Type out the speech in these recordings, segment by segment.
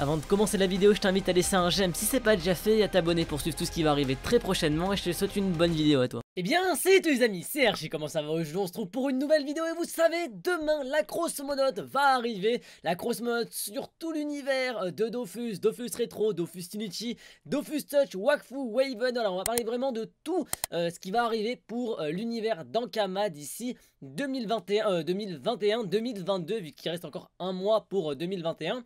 Avant de commencer la vidéo, je t'invite à laisser un j'aime si c'est pas déjà fait et à t'abonner pour suivre tout ce qui va arriver très prochainement et je te souhaite une bonne vidéo à toi. Et eh bien, c'est tout les amis, c'est Archie, comment ça va Aujourd'hui, on se retrouve pour une nouvelle vidéo et vous savez, demain, la grosse va arriver. La grosse sur tout l'univers euh, de Dofus, Dofus Retro, Dofus Tinichi, Dofus Touch, Wakfu, Waven. Alors, on va parler vraiment de tout euh, ce qui va arriver pour euh, l'univers d'Ankama d'ici 2021, 2021, 2022, vu qu'il reste encore un mois pour 2021.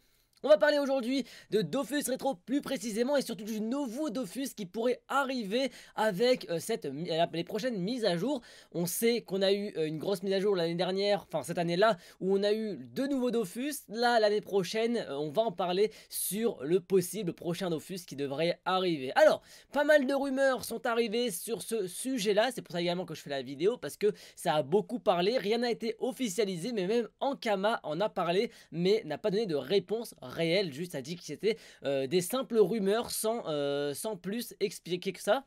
On va parler aujourd'hui de Dofus Retro plus précisément et surtout du nouveau Dofus qui pourrait arriver avec euh, cette, les prochaines mises à jour. On sait qu'on a eu euh, une grosse mise à jour l'année dernière, enfin cette année-là, où on a eu deux nouveaux Dofus. Là, l'année prochaine, euh, on va en parler sur le possible prochain Dofus qui devrait arriver. Alors, pas mal de rumeurs sont arrivées sur ce sujet-là. C'est pour ça également que je fais la vidéo parce que ça a beaucoup parlé. Rien n'a été officialisé, mais même Ankama en a parlé, mais n'a pas donné de réponse réel, juste a dit que c'était euh, des simples rumeurs sans, euh, sans plus expliquer que ça.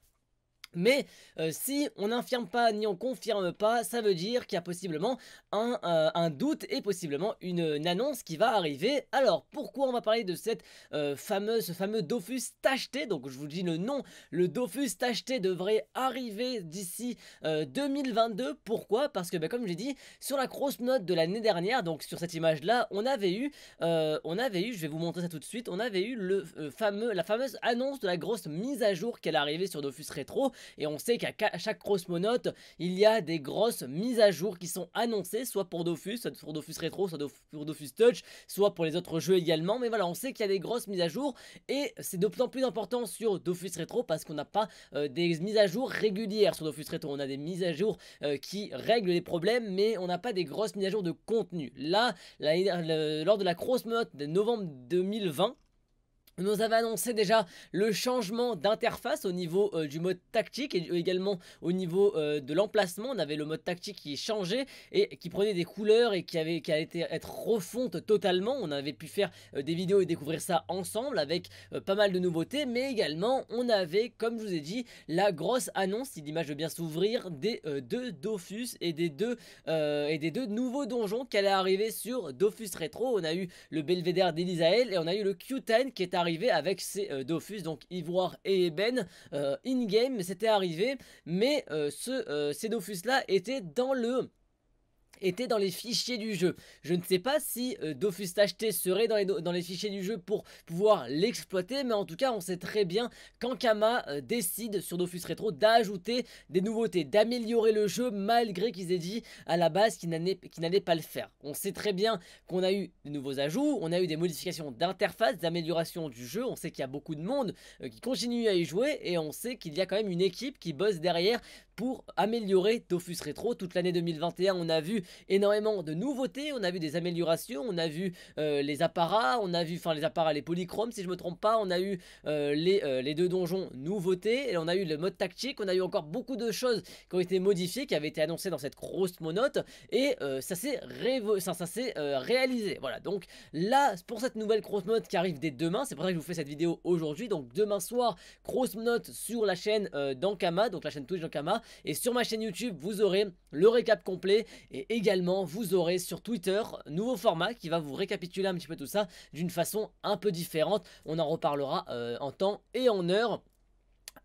Mais euh, si on n'infirme pas ni on confirme pas, ça veut dire qu'il y a possiblement un, euh, doute et possiblement une, annonce qui va arriver. Alors pourquoi on va parler de cette euh, fameuse, ce fameux Dofus tacheté Donc je vous dis le nom, le Dofus tacheté devrait arriver d'ici 2022. Pourquoi Parce que ben, comme j'ai dit, sur la grosse note de l'année dernière, donc sur cette image là, on avait eu, on avait eu, je vais vous montrer ça tout de suite, on avait eu le fameux, la fameuse annonce de la grosse mise à jour qu'elle arrivée sur Dofus Retro et on sait qu'à chaque monote il y a des grosses mises à jour qui sont annoncées, soit pour Dofus, soit pour Dofus Retro, soit pour Dofus Touch, soit pour les autres jeux également. Mais voilà, on sait qu'il y a des grosses mises à jour et c'est de plus en plus important sur Dofus Retro parce qu'on n'a pas euh, des mises à jour régulières sur Dofus Retro. On a des mises à jour euh, qui règlent les problèmes, mais on n'a pas des grosses mises à jour de contenu. Là, lors de la cross de novembre 2020, nous avait annoncé déjà le changement d'interface au niveau euh, du mode tactique et également au niveau euh, de l'emplacement. On avait le mode tactique qui changeait et qui prenait des couleurs et qui avait qui été être refonte totalement. On avait pu faire euh, des vidéos et découvrir ça ensemble avec pas mal de nouveautés, mais également on avait, comme je vous ai dit, la grosse annonce, si l'image veut bien s'ouvrir, des deux Dofus et des deux et des deux nouveaux donjons qui allaient arriver sur Dofus Retro. On a eu le Belvédère d'Elisael et on a eu le Q10 qui est arrivé arrivé avec ces euh, Dofus, donc Ivoire et Eben, euh, in-game, c'était arrivé, mais euh, ce, ces Dofus-là étaient dans le était dans les fichiers du jeu. Je ne sais pas si euh, Dofus HT serait dans les, dans les, fichiers du jeu pour pouvoir l'exploiter, mais en tout cas, on sait très bien qu'Ankama euh, décide sur Dofus Retro d'ajouter des nouveautés, d'améliorer le jeu malgré qu'ils aient dit à la base qu'ils n'allaient pas le faire. On sait très bien qu'on a eu de nouveaux ajouts, on a eu des modifications d'interface, d'amélioration du jeu, on sait qu'il y a beaucoup de monde euh, qui continue à y jouer et on sait qu'il y a quand même une équipe qui bosse derrière pour améliorer Dofus Retro. Toute l'année 2021, on a vu énormément de nouveautés, on a vu des améliorations, on a vu euh, les apparats, on a vu, enfin les apparats, les polychromes si je me trompe pas, on a eu euh, les, euh, les, deux donjons nouveautés, et on a eu le mode tactique, on a eu encore beaucoup de choses qui ont été modifiées, qui avaient été annoncées dans cette grosse monote, et ça s'est révo... ça, s'est réalisé, voilà, donc là, pour cette nouvelle grosse monote qui arrive dès demain, c'est pour ça que je vous fais cette vidéo aujourd'hui, donc demain soir, grosse monote sur la chaîne d'Ankama, donc la chaîne Twitch d'Ankama, et sur ma chaîne YouTube, vous aurez le récap complet, et Également, vous aurez sur Twitter, nouveau format qui va vous récapituler un petit peu tout ça d'une façon un peu différente. On en reparlera euh, en temps et en heure.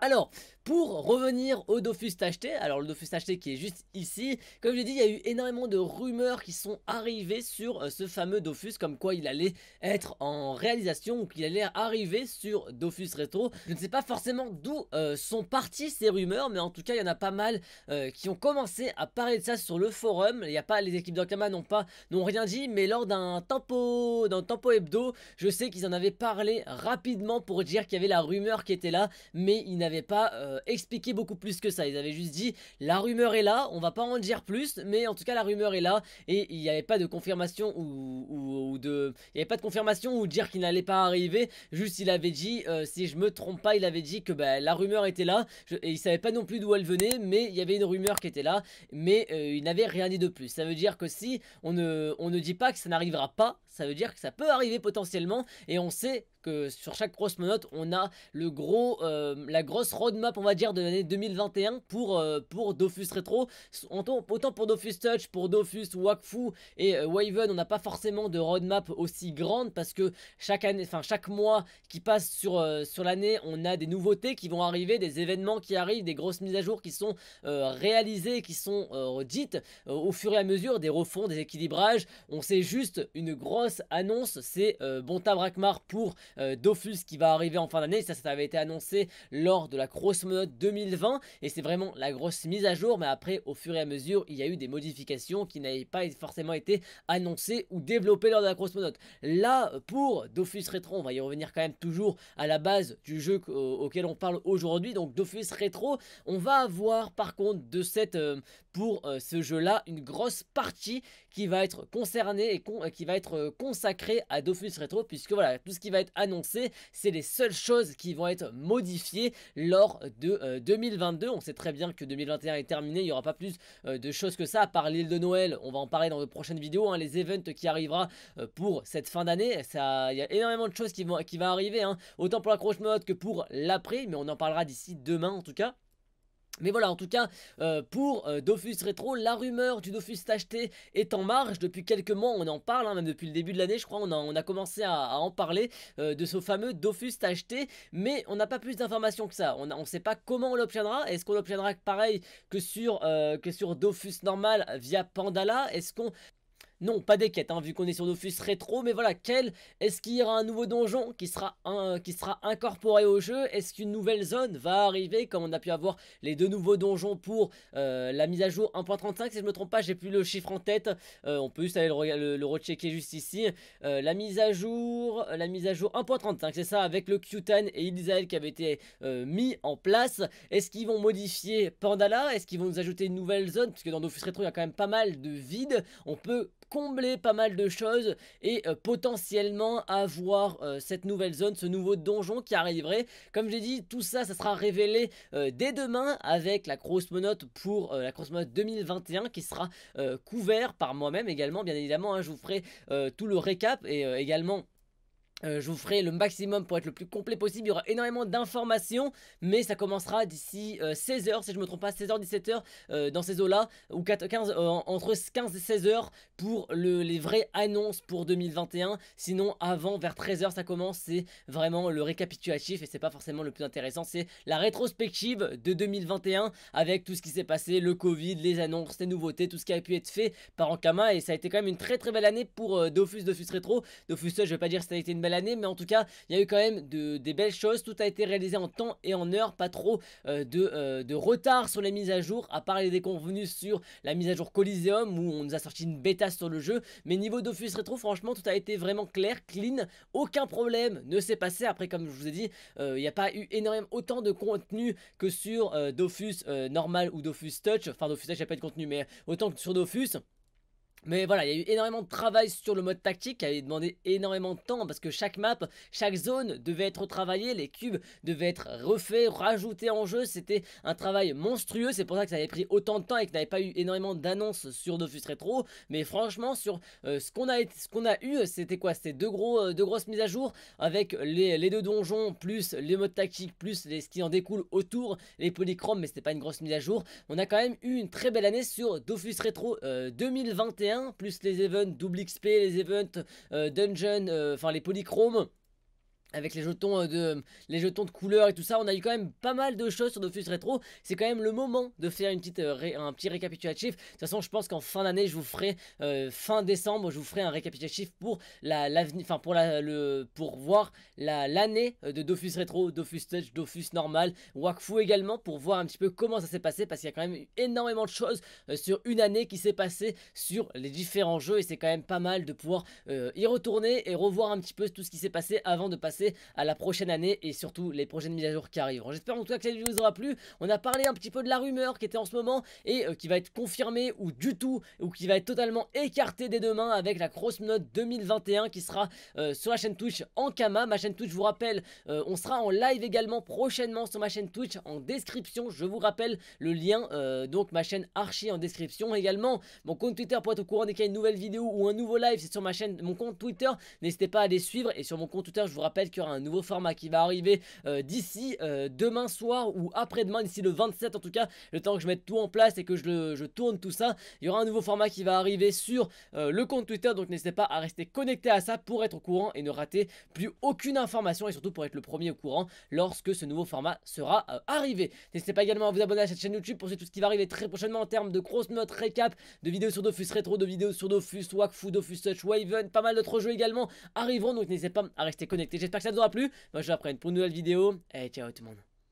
Alors, pour revenir au Dofus tacheté, alors le Dofus tacheté qui est juste ici, comme j'ai dit, il y a eu énormément de rumeurs qui sont arrivées sur euh, ce fameux Dofus, comme quoi il allait être en réalisation ou qu'il allait arriver sur Dofus Retro. Je ne sais pas forcément d'où euh, sont parties ces rumeurs, mais en tout cas, il y en a pas mal euh, qui ont commencé à parler de ça sur le forum. Il a pas, les équipes d'Okama n'ont pas, n'ont rien dit, mais lors d'un tempo, d'un tempo hebdo, je sais qu'ils en avaient parlé rapidement pour dire qu'il y avait la rumeur qui était là, mais ils n'avait pas euh, expliqué beaucoup plus que ça. Ils avaient juste dit la rumeur est là, on va pas en dire plus, mais en tout cas la rumeur est là et il n'y avait pas de confirmation ou, ou, de, il n'y avait pas de confirmation ou dire qu'il n'allait pas arriver. Juste il avait dit, euh, si je me trompe pas, il avait dit que bah, la rumeur était là et il savait pas non plus d'où elle venait, mais il y avait une rumeur qui était là, mais euh, il n'avait rien dit de plus. Ça veut dire que si on ne, on ne dit pas que ça n'arrivera pas, ça veut dire que ça peut arriver potentiellement et on sait sur chaque grosse monote, on a le gros, euh, la grosse roadmap, on va dire, de l'année 2021 pour, euh, pour Dofus Retro. Autant pour Dofus Touch, pour Dofus, Wakfu et euh, Waven, on n'a pas forcément de roadmap aussi grande parce que chaque année, enfin chaque mois qui passe sur, sur l'année, on a des nouveautés qui vont arriver, des événements qui arrivent, des grosses mises à jour qui sont réalisées, qui sont dites au fur et à mesure, des refonds, des équilibrages. On sait juste une grosse annonce, c'est Bonta Brakmar pour euh, Dofus qui va arriver en fin d'année. Ça, ça avait été annoncé lors de la cross monote 2020 et c'est vraiment la grosse mise à jour. Mais après, au fur et à mesure, il y a eu des modifications qui n'avaient pas forcément été annoncées ou développées lors de la grosse Là, pour Dofus Retro, on va y revenir quand même toujours à la base du jeu auquel on parle aujourd'hui. Donc Dofus Retro, on va avoir par contre de cette euh, pour euh, ce jeu-là une grosse partie qui va être concerné et qui va être euh, consacré à Dofus Retro, puisque voilà, tout ce qui va être annoncé, c'est les seules choses qui vont être modifiées lors de 2022. Euh, on sait très bien que 2021 est terminé, il n'y aura pas plus euh, de choses que ça, à part l'île de Noël, on va en parler dans de prochaines vidéos, hein, les events qui arrivera pour cette fin d'année, il y a énormément de choses qui vont qui va arriver, hein, autant pour la mode que pour l'après, mais on en parlera d'ici demain en tout cas. Mais voilà, en tout cas, euh, pour euh, Dofus Retro, la rumeur du Dofus tacheté est en marche. Depuis quelques mois, on en parle, hein, même depuis le début de l'année, je crois, on a, a commencé à, en parler euh, de ce fameux Dofus tacheté. Mais on n'a pas plus d'informations que ça. On ne sait pas comment on l'obtiendra. Est-ce qu'on l'obtiendra pareil que sur, que sur Dofus normal via Pandala Est-ce qu'on non, pas des quêtes, hein, vu qu'on est sur Dofus Retro. mais voilà, quel Est-ce qu'il y aura un nouveau donjon qui sera, qui sera incorporé au jeu Est-ce qu'une nouvelle zone va arriver, comme on a pu avoir les deux nouveaux donjons pour euh, la mise à jour 1.35 Si je me trompe pas, j'ai plus le chiffre en tête, euh, on peut juste aller le, rechecker juste ici. Euh, la mise à jour, la mise à jour 1.35, c'est ça, avec le q et Illizael qui avaient été mis en place. Est-ce qu'ils vont modifier Pandala Est-ce qu'ils vont nous ajouter une nouvelle zone Parce que dans Dofus Retro, il y a quand même pas mal de vide. On peut combler pas mal de choses et euh, potentiellement avoir euh, cette nouvelle zone, ce nouveau donjon qui arriverait. Comme j'ai dit, tout ça, ça sera révélé euh, dès demain avec la grosse monote pour la grosse monote 2021 qui sera couvert par moi-même également. Bien évidemment, hein, je vous ferai tout le récap et également euh, je vous ferai le maximum pour être le plus complet possible. Il y aura énormément d'informations, mais ça commencera d'ici 16h, euh, si je ne me trompe pas, 16h, euh, 17h, dans ces eaux-là, ou 15, entre 15 et 16h pour les vraies annonces pour 2021. Sinon, avant, vers 13h, ça commence. C'est vraiment le récapitulatif et c'est pas forcément le plus intéressant. C'est la rétrospective de 2021 avec tout ce qui s'est passé, le Covid, les annonces, les nouveautés, tout ce qui a pu être fait par Ankama. Et ça a été quand même une très très belle année pour Dofus, Dofus Retro. Dofus, je ne vais pas dire que ça a été une belle mais en tout cas, il y a eu quand même des belles choses. Tout a été réalisé en temps et en heure, pas trop euh, euh, de, retard sur les mises à jour, à part les déconvenus sur la mise à jour Coliseum où on nous a sorti une bêta sur le jeu. Mais niveau Dofus Retro, franchement, tout a été vraiment clair, clean, aucun problème ne s'est passé. Après, comme je vous ai dit, euh, il n'y a pas eu énormément autant de contenu que sur Dofus normal ou Dofus Touch, enfin Dofus Touch, il n'y a pas de contenu, mais autant que sur Dofus. Mais voilà, il y a eu énormément de travail sur le mode tactique qui avait demandé énormément de temps parce que chaque map, chaque zone devait être travaillée, les cubes devaient être refaits, rajoutés en jeu, c'était un travail monstrueux, c'est pour ça que ça avait pris autant de temps et que n'avait pas eu énormément d'annonces sur Dofus Retro, mais franchement sur euh, ce qu'on a ce a eu, c'était quoi C'était deux gros euh, grosses mises à jour avec les, deux donjons plus les modes tactiques plus les, ce qui en découle autour, les polychromes mais c'était pas une grosse mise à jour. On a quand même eu une très belle année sur Dofus Retro 2021 euh, plus les events double XP, les events euh, dungeon, euh, enfin les polychromes avec les jetons euh, de les jetons de couleurs et tout ça, on a eu quand même pas mal de choses sur Dofus Retro. C'est quand même le moment de faire une petite euh, un petit récapitulatif. De toute façon, je pense qu'en fin d'année, je vous ferai euh, fin décembre, je vous ferai un récapitulatif pour la l'avenir enfin pour la le pour voir l'année de Dofus Retro, Dofus Touch, Dofus normal, Wakfu également pour voir un petit peu comment ça s'est passé parce qu'il y a quand même eu énormément de choses sur une année qui s'est passée sur les différents jeux et c'est quand même pas mal de pouvoir y retourner et revoir un petit peu tout ce qui s'est passé avant de passer à la prochaine année et surtout les prochaines mises à jour qui arrivent. J'espère en tout cas que cette vidéo vous aura plu. On a parlé un petit peu de la rumeur qui était en ce moment et euh, qui va être confirmée ou du tout ou qui va être totalement écartée dès demain avec la grosse note 2021 qui sera euh, sur la chaîne Twitch en Kama. Ma chaîne Twitch, je vous rappelle, euh, on sera en live également prochainement sur ma chaîne Twitch en description. Je vous rappelle le lien, donc ma chaîne Archie en description également. Mon compte Twitter pour être au courant dès qu'il y a une nouvelle vidéo ou un nouveau live, c'est sur ma chaîne, mon compte Twitter. N'hésitez pas à les suivre et sur mon compte Twitter, je vous rappelle il y aura un nouveau format qui va arriver euh, d'ici euh, demain soir ou après-demain, d'ici le 27 en tout cas, le temps que je mette tout en place et que je, tourne tout ça, il y aura un nouveau format qui va arriver sur euh, le compte Twitter, donc n'hésitez pas à rester connecté à ça pour être au courant et ne rater plus aucune information et surtout pour être le premier au courant lorsque ce nouveau format sera arrivé. N'hésitez pas également à vous abonner à cette chaîne YouTube pour suivre tout ce qui va arriver très prochainement en termes de grosses notes, récap, de vidéos sur Dofus Retro, de vidéos sur Dofus, Wakfu, Dofus Touch, Waven, pas mal d'autres jeux également arriveront, donc n'hésitez pas à rester connecté. J'espère ça vous aura plu. Moi, je vous apprenne pour une nouvelle vidéo. Et ciao tout le monde.